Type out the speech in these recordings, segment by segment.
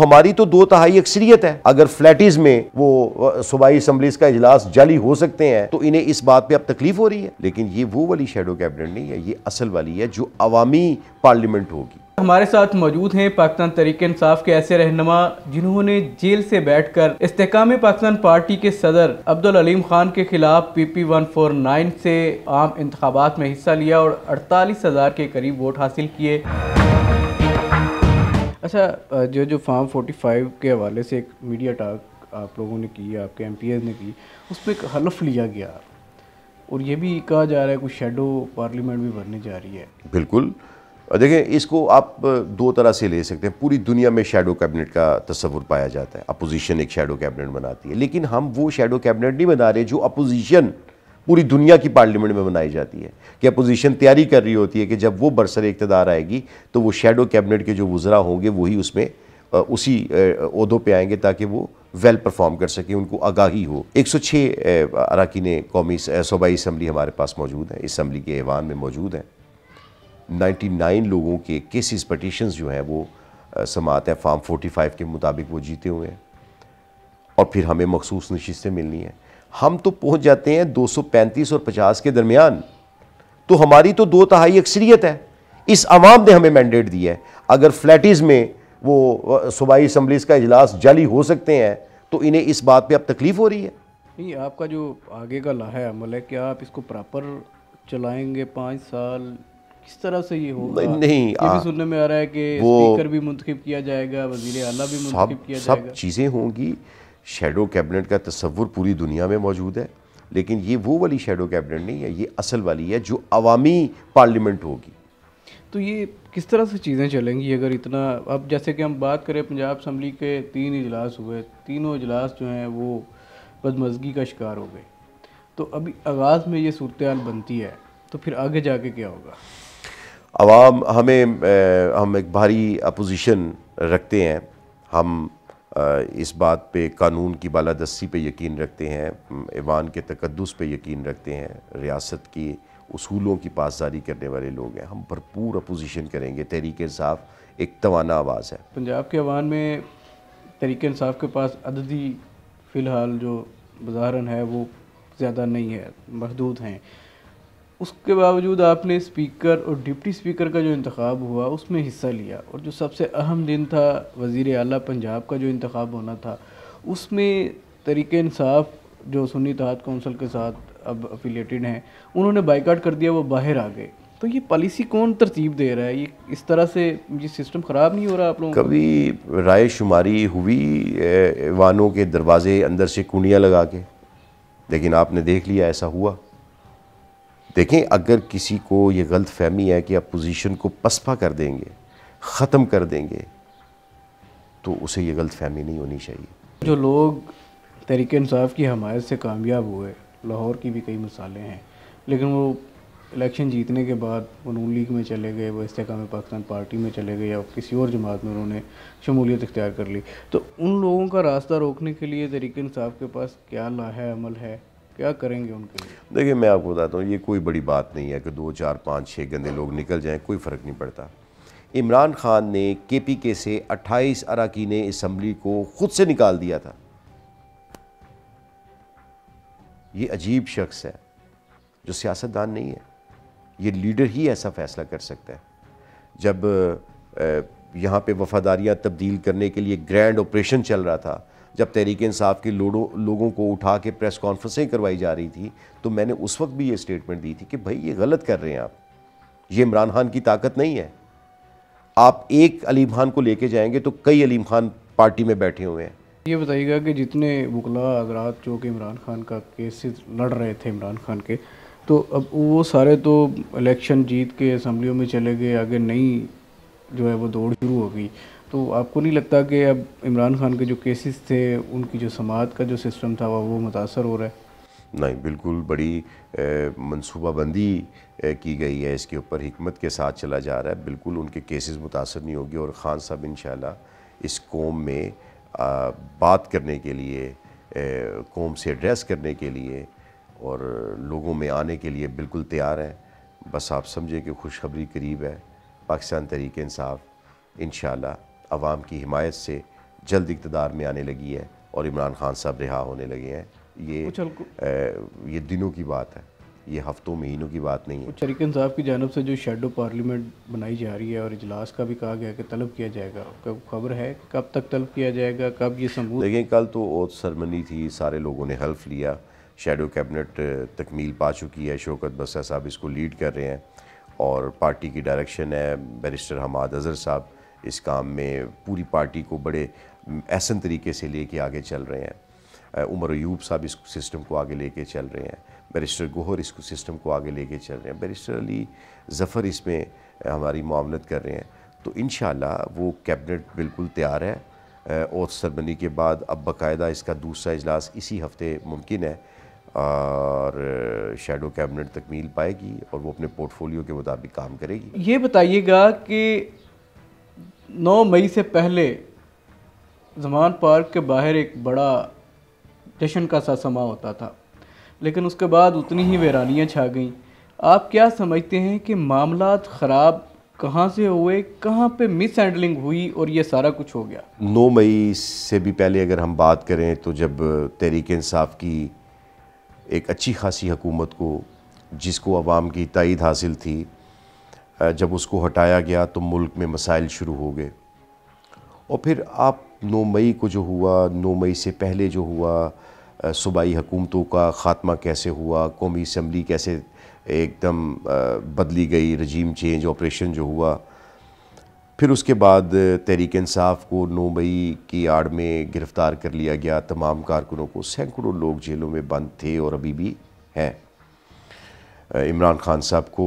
हमारी तो दो तहाई अक्सरियत है अगर फ्लैटिस में वो सूबाई असम्बली का इजलास जाली हो सकते हैं तो इन्हें इस बात पे अब तकलीफ हो रही है लेकिन ये वो वाली शेडो कैबिनेट नहीं है ये असल वाली है जो अवामी पार्लियामेंट होगी हमारे साथ मौजूद हैं पाकिस्तान तरीके इंसाफ के ऐसे रहनमा जिन्होंने जेल से बैठकर कर पाकिस्तान पार्टी के सदर अब्दुल अलीम खान के खिलाफ P P one four nine से आम इंतबात में हिस्सा लिया और अड़तालीस हज़ार के करीब वोट हासिल किए अच्छा जो जो फार्म 45 के हवाले से एक मीडिया टाक आप लोगों ने की आपके एम ने की उस पर एक हलफ लिया गया और ये भी कहा जा रहा है कुछ शेडो पार्लियामेंट भी बनने जा रही है बिल्कुल देखें इसको आप दो तरह से ले सकते हैं पूरी दुनिया में शेडो कैबिनेट का तस्वुर पाया जाता है अपोजिशन एक शेडो कैबिनेट बनाती है लेकिन हम वो शेडो कैबिनेट नहीं बना रहे जो अपोजिशन पूरी दुनिया की पार्लियामेंट में मनाई जाती है कि अपोजिशन तैयारी कर रही होती है कि जब वो बरसर इकतदार आएगी तो वो शेडो कैबिनेट के जो वज़रा होंगे वही उसमें उसी उहदों पर आएंगे ताकि वो वेल परफॉर्म कर सकें उनको आगाही हो 106 सौ छः अरकान कौमी सूबाई इसम्बली हमारे पास मौजूद है इसम्बली के ऐवान में मौजूद हैं 99 लोगों के केसेस पटिशन जो हैं वो समात है फार्म 45 के मुताबिक वो जीते हुए हैं और फिर हमें मखसूस नशस्तें मिलनी हैं हम तो पहुंच जाते हैं 235 और 50 के दरमियान तो हमारी तो दो तहाई अक्सरियत है इस आवाम ने हमें मैंडेट दिया है अगर फ्लैटिज़ में वो सूबाई असम्बली का इजलास जाली हो सकते हैं तो इन्हें इस बात पे अब तकलीफ़ हो रही है नहीं आपका जो आगे का लाहा अमल है क्या आप इसको प्रॉपर चलाएंगे पाँच साल किस तरह से ये होगा नहीं ये आ, भी सुनने में आ रहा है कि स्पीकर भी मुंतखब किया जाएगा वजीर अला भी मुंतब किया जाएगा सब चीज़ें होंगी शेडो कैबिनेट का तस्वुर पूरी दुनिया में मौजूद है लेकिन ये वो वाली शेडो कैबिनेट नहीं है ये असल वाली है जो अवामी पार्लियामेंट होगी तो ये किस तरह से चीज़ें चलेंगी अगर इतना अब जैसे कि हम बात करें पंजाब असम्बली के तीन इजलास हुए तीनों इजलास जो हैं वो बदमजगी का शिकार हो गए तो अभी आगाज़ में ये सूरत बनती है तो फिर आगे जाके क्या होगा आवाम हमें हम एक भारी अपोजिशन रखते हैं हम इस बात पे कानून की बालादस्ती पे यकीन रखते हैं ईवान के तकदस पे यकीन रखते हैं रियासत की असूलों की पासदारी करने वाले लोग हैं हम भरपूर अपोजिशन करेंगे तहरीक इंसाफ एक तोाना आवाज़ है पंजाब के अवान में तहरीक इसाफ़ के पास अददी फ़िलहाल जो बजारन है वो ज़्यादा नहीं है महदूद हैं उसके बावजूद आपने स्पीकर और डिप्टी स्पीकर का जो इंतखब हुआ उसमें हिस्सा लिया और जो सबसे अहम दिन था वज़ी अली पंजाब का जो इंतखब होना था उसमें तरीके इंसाफ जो सुन्नी तहत कौंसिल के साथ अब अफिलेटेड हैं उन्होंने बाइकाट कर दिया वो बाहर आ गए तो ये पॉलिसी कौन तरतीब दे रहा है ये इस तरह से ये सिस्टम ख़राब नहीं हो रहा आप लोगों कभी राय शुमारी हुई वानों के दरवाजे अंदर से कुंडियाँ लगा के लेकिन आपने देख लिया ऐसा हुआ देखें अगर किसी को ये गलत फहमी है कि अपोजिशन को पसपा कर देंगे ख़त्म कर देंगे तो उसे ये गलत फहमी नहीं होनी चाहिए जो लोग तहरीक इंसाफ की हमायत से कामयाब हुए लाहौर की भी कई मिसालें हैं लेकिन वो इलेक्शन जीतने के बाद वनून नून लीग में चले गए वो इसकाम पाकिस्तान पार्टी में चले गए या किसी और जमात में उन्होंने शमूलियत इख्तियार कर ली तो उन लोगों का रास्ता रोकने के लिए तरीके इंसाफ के पास क्या लाहे अमल है क्या करेंगे उनके लिए देखिए मैं आपको बताता हूँ ये कोई बड़ी बात नहीं है कि दो चार पाँच छः गंदे लोग निकल जाएं कोई फ़र्क नहीं पड़ता इमरान खान ने के पी के से अट्ठाईस अरकान इसम्बली को ख़ुद से निकाल दिया था ये अजीब शख्स है जो सियासतदान नहीं है ये लीडर ही ऐसा फ़ैसला कर सकता है जब यहाँ पे वफादारियाँ तब्दील करने के लिए ग्रैंड ऑपरेशन चल रहा था जब तहरीक इंसाफ के लोगों लोगों को उठा के प्रेस कॉन्फ्रेंसें करवाई जा रही थी तो मैंने उस वक्त भी ये स्टेटमेंट दी थी कि भाई ये गलत कर रहे हैं आप ये इमरान खान की ताकत नहीं है आप एक अलीम खान को लेके जाएंगे तो कई अलीम खान पार्टी में बैठे हुए हैं ये बताइएगा कि जितने वकला हजरात जो कि इमरान खान का केसेस लड़ रहे थे इमरान खान के तो अब वो सारे तो इलेक्शन जीत के असम्बलियों में चले गए आगे नई जो है वो दौड़ शुरू हो गई तो आपको नहीं लगता कि अब इमरान खान के जो केसेस थे उनकी जो समात का जो सिस्टम था वो मुतासर हो रहा है नहीं बिल्कुल बड़ी मनसूबाबंदी की गई है इसके ऊपर हमत के साथ चला जा रहा है बिल्कुल उनके केसेस मुतासर नहीं होगी और ख़ान साहब इन इस कौम में आ, बात करने के लिए कौम से एड्रेस करने के लिए और लोगों में आने के लिए बिल्कुल तैयार हैं बस आप समझे कि खुशखबरी करीब है पाकिस्तान तरीक़ानसाफ़ इन इन आवाम की हिमायत से जल्द इकतदार में आने लगी है और इमरान खान साहब रिहा होने लगे हैं ये ये दिनों की बात है ये हफ्तों महीनों की बात नहीं है चरिकन साहब की जानब से जो शेडो पार्लियामेंट बनाई जा रही है और इजलास का भी कहा गया कि तलब किया जाएगा कब खबर है कब तक तलब किया जाएगा कब ये समूह देखिए कल तो ओत सरमनी थी सारे लोगों ने हल्फ लिया शेडो कैबिनेट तकमील पा चुकी है शोकत बस्सा साहब इसको लीड कर रहे हैं और पार्टी की डायरेक्शन है बैरिस्टर हमाद अजहर साहब इस काम में पूरी पार्टी को बड़े ऐसन तरीके से लेके आगे चल रहे हैं उमर अयूब साहब इस सिस्टम को आगे लेके चल रहे हैं बैरिस्टर गोहर इस सिस्टम को आगे लेके चल रहे हैं बैरिस्टर अली जफ़र इसमें हमारी मामलत कर रहे हैं तो इन वो कैबिनेट बिल्कुल तैयार है और सरबंदी के बाद अब बाकायदा इसका दूसरा इजलास इसी हफ्ते मुमकिन है और शेडो कैबिनेट तकमील पाएगी और वो अपने पोर्टफोलियो के मुताबिक काम करेगी ये बताइएगा कि नौ मई से पहले जमान पार्क के बाहर एक बड़ा जश्न का सा समा होता था लेकिन उसके बाद उतनी ही वेरानियाँ छा गईं आप क्या समझते हैं कि मामला ख़राब कहाँ से हुए कहाँ पे मिस हैंडलिंग हुई और ये सारा कुछ हो गया नौ मई से भी पहले अगर हम बात करें तो जब तहरीक इंसाफ की एक अच्छी खासी हुकूमत को जिसको आवाम की तइद हासिल थी जब उसको हटाया गया तो मुल्क में मसाइल शुरू हो गए और फिर आप नौ मई को जो हुआ नौ मई से पहले जो हुआ सूबाई हुकूमतों का ख़ात्मा कैसे हुआ कौमी इसम्बली कैसे एकदम बदली गई रजीम चेंज ऑपरेशन जो हुआ फिर उसके बाद तहरीक इंसाफ को नौ मई की आड़ में गिरफ़्तार कर लिया गया तमाम कारकुनों को सैकड़ों लोग जेलों में बंद थे और अभी भी हैं इमरान खान साहब को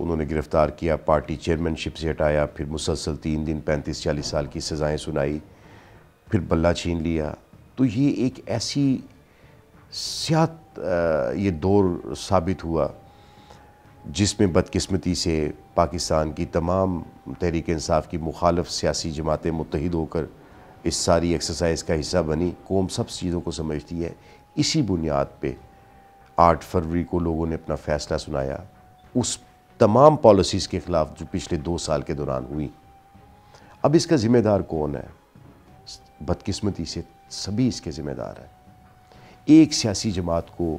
उन्होंने गिरफ़्तार किया पार्टी चेयरमैनशिप से हटाया फिर मुसलसल तीन दिन पैंतीस चालीस साल की सज़ाएँ सुनाई फिर बल्ला छीन लिया तो ये एक ऐसी सियात ये दौर साबित हुआ जिसमें बदकस्मती से पाकिस्तान की तमाम तहरीक इंसाफ की मुखालफ सियासी जमातें मुतहद होकर इस सारी एक्सरसाइज का हिस्सा बनी कौम सब चीज़ों को समझती है इसी बुनियाद पर आठ फरवरी को लोगों ने अपना फैसला सुनाया उस तमाम पॉलिसीज़ के ख़िलाफ़ जो पिछले दो साल के दौरान हुई अब इसका ज़िम्मेदार कौन है बदकिस्मती से सभी इसके ज़िम्मेदार हैं एक सियासी जमात को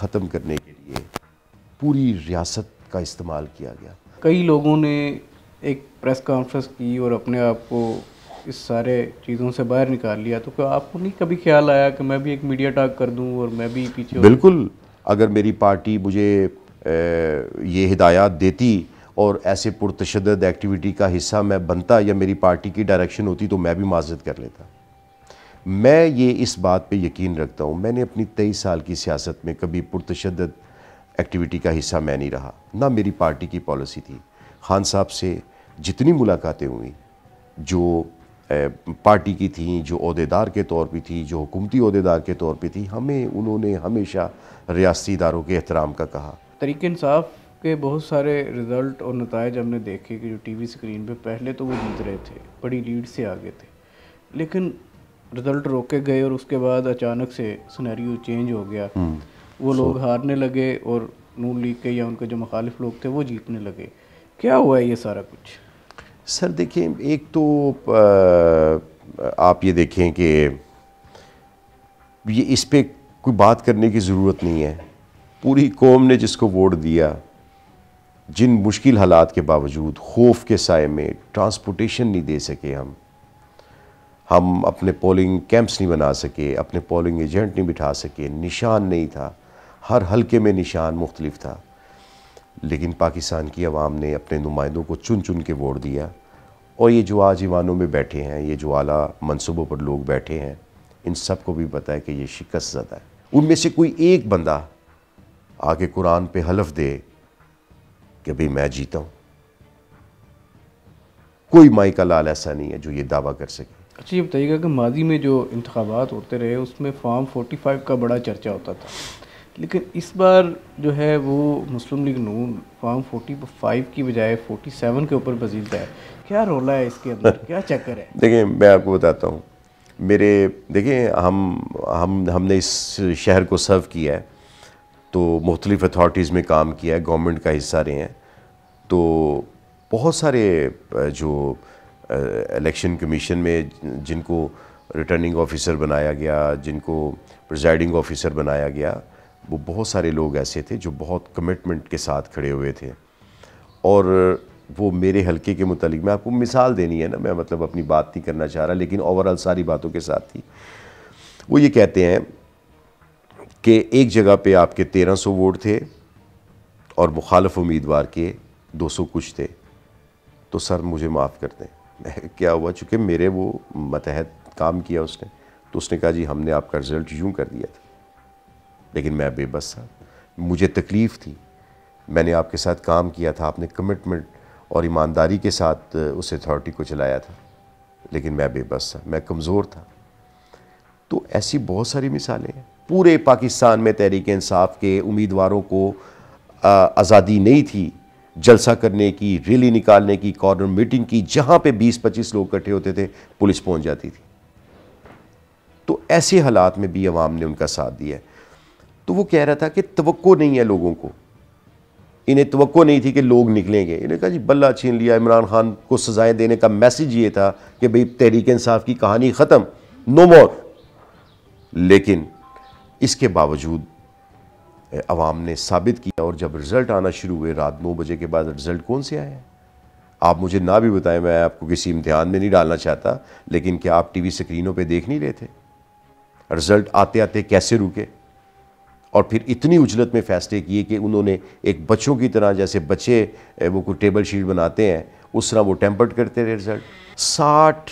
ख़त्म करने के लिए पूरी रियासत का इस्तेमाल किया गया कई लोगों ने एक प्रेस कॉन्फ्रेंस की और अपने आप को इस सारे चीज़ों से बाहर निकाल लिया तो आपको नहीं कभी ख्याल आया कि मैं भी एक मीडिया टाक कर दूं और मैं भी पीछे बिल्कुल अगर मेरी पार्टी मुझे ये हिदायत देती और ऐसे पुरतशद एक्टिविटी का हिस्सा मैं बनता या मेरी पार्टी की डायरेक्शन होती तो मैं भी माजत कर लेता मैं ये इस बात पे यकीन रखता हूँ मैंने अपनी तेईस साल की सियासत में कभी पुरतशद एक्टिविटी का हिस्सा मैं नहीं रहा ना मेरी पार्टी की पॉलिसी थी खान साहब से जितनी मुलाकातें हुई जो पार्टी की थी जो अहदेदार के तौर पर थी जो हुकूमती अहदेदार के तौर पर थी हमें उन्होंने हमेशा रियासी इदारों के एहतराम का कहा तरीक इंसाफ के बहुत सारे रिज़ल्ट और नतज हमने देखे कि जो टी वी स्क्रीन पर पहले तो वो जीत रहे थे बड़ी लीड से आगे थे लेकिन रिज़ल्ट रोके गए और उसके बाद अचानक से सुनहरी चेंज हो गया हम्म। वो लोग हारने लगे और नून लीग के या उनके जो मुखालिफ लोग थे वो जीतने लगे क्या हुआ है ये सारा कुछ सर देखिए एक तो आप ये देखें कि ये इस पर कोई बात करने की ज़रूरत नहीं है पूरी कौम ने जिसको वोट दिया जिन मुश्किल हालात के बावजूद खौफ के साय में ट्रांसपोर्टेशन नहीं दे सके हम हम अपने पोलिंग कैंप्स नहीं बना सके अपने पोलिंग एजेंट नहीं बिठा सके निशान नहीं था हर हलके में निशान मुख्तलिफ था लेकिन पाकिस्तान की आवाम ने अपने नुमाइंदों को चुन चुन के वोट दिया और ये जो आज ईवानों में बैठे हैं ये जो आला मनसूबों पर लोग बैठे हैं इन सब को भी पता है कि ये शिकस्त ज़्यादा है उनमें से कोई एक बंदा आके कुरान पे हलफ दे कि भाई मैं जीता हूँ कोई माई का लाल ऐसा नहीं है जो ये दावा कर सके अच्छा ये बताइएगा कि माजी में जो इंतबात होते रहे उसमें फॉर्म फाइव का बड़ा चर्चा होता था लेकिन इस बार जो है वो मुस्लिम लीग नून फॉर्म 45 की बजाय 47 के ऊपर पजीलता है क्या रोला है इसके अंदर क्या चक्कर है देखिए मैं आपको बताता हूँ मेरे देखिए हम हम हमने इस शहर को सर्व किया है तो मुख्तलिफ अथॉरटीज़ में काम किया है गवर्नमेंट का हिस्सा रहे हैं तो बहुत सारे जो इलेक्शन कमीशन में जिनको रिटर्निंग ऑफिसर बनाया गया जिनको प्रिजाइडिंग ऑफिसर बनाया गया वो बहुत सारे लोग ऐसे थे जो बहुत कमिटमेंट के साथ खड़े हुए थे और वो मेरे हलके के मुतालिक मैं आपको मिसाल देनी है ना मैं मतलब अपनी बात नहीं करना चाह रहा लेकिन ओवरऑल सारी बातों के साथ थी वो ये कहते हैं कि एक जगह पे आपके 1300 वोट थे और मुखालफ उम्मीदवार के 200 कुछ थे तो सर मुझे माफ़ कर दें क्या हुआ चूँकि मेरे वो मतहत काम किया उसने तो उसने कहा जी हमने आपका रिज़ल्ट यूँ कर दिया था लेकिन मैं बेबस था मुझे तकलीफ़ थी मैंने आपके साथ काम किया था आपने कमिटमेंट और ईमानदारी के साथ उस अथॉरिटी को चलाया था लेकिन मैं बेबस था मैं कमज़ोर था तो ऐसी बहुत सारी मिसालें हैं पूरे पाकिस्तान में तहरीक इंसाफ के उम्मीदवारों को आज़ादी नहीं थी जलसा करने की रैली निकालने की कॉर्नर मीटिंग की जहाँ पे 20-25 लोग इकट्ठे होते थे पुलिस पहुँच जाती थी तो ऐसे हालात में भी आवाम ने उनका साथ दिया है तो वो कह रहा था कि तो नहीं है लोगों को इन्हें तो नहीं थी कि लोग निकलेंगे इन्हें कहा जी बल्ला छीन लिया इमरान खान को सज़ाएं देने का मैसेज ये था कि भाई तहरीक इंसाफ की कहानी ख़त्म नो मोर लेकिन इसके बावजूद अवाम ने साबित किया और जब रिज़ल्ट आना शुरू हुए रात नौ बजे के बाद रिज़ल्ट कौन से आया आप मुझे ना भी बताएं मैं आपको किसी इम्तहान में नहीं डालना चाहता लेकिन क्या आप टीवी स्क्रीनों पे देख नहीं रहे थे रिज़ल्ट आते आते कैसे रुके और फिर इतनी उजलत में फैसले किए कि उन्होंने एक बच्चों की तरह जैसे बच्चे वो कोई टेबल शीट बनाते हैं उस तरह वो टेम्पर्ड करते रहे रिजल्ट साठ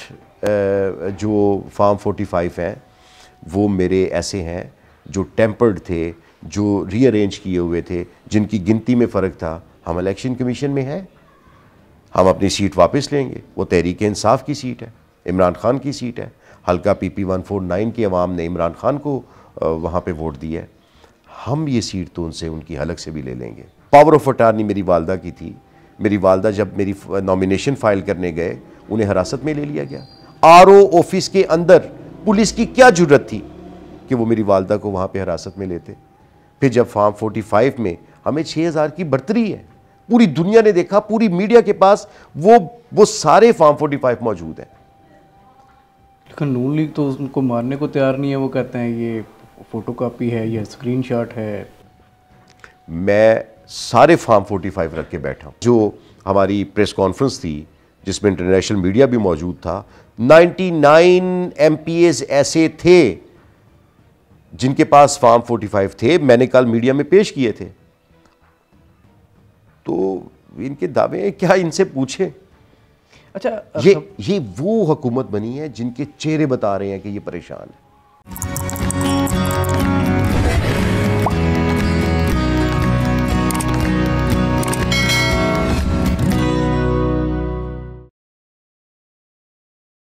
जो फार्म फोर्टी फाइव हैं वो मेरे ऐसे हैं जो टेम्पर्ड थे जो रीअरेंज किए हुए थे जिनकी गिनती में फ़र्क था हम इलेक्शन कमीशन में हैं हम अपनी सीट वापस लेंगे वो तहरीक इंसाफ की सीट है इमरान खान की सीट है हल्का P P one four nine की आवाम ने इमरान खान को वहाँ पे वोट दिया है हम ये सीट तो उनसे उनकी हलक से भी ले लेंगे पावर ऑफ अटारनी मेरी वालदा की थी मेरी वालदा जब मेरी नॉमिनेशन फाइल करने गए उन्हें हिरासत में ले लिया गया आर ऑफिस के अंदर पुलिस की क्या जरूरत थी कि वो मेरी वालदा को वहाँ पर हिरासत में लेते फिर जब फार्म 45 में हमें 6000 की बढ़तरी है पूरी दुनिया ने देखा पूरी मीडिया के पास वो वो सारे फार्म 45 मौजूद हैं लेकिन नून लीग तो उनको मारने को तैयार नहीं है वो कहते हैं ये फोटोकॉपी है या स्क्रीनशॉट है मैं सारे फार्म 45 रख के बैठा जो हमारी प्रेस कॉन्फ्रेंस थी जिसमें इंटरनेशनल मीडिया भी मौजूद था 99 एज ऐसे थे जिनके पास फार्म 45 थे मैंने कल मीडिया में पेश किए थे तो इनके दावे क्या इनसे पूछे अच्छा ये ये वो हुकूमत बनी है जिनके चेहरे बता रहे हैं कि ये परेशान है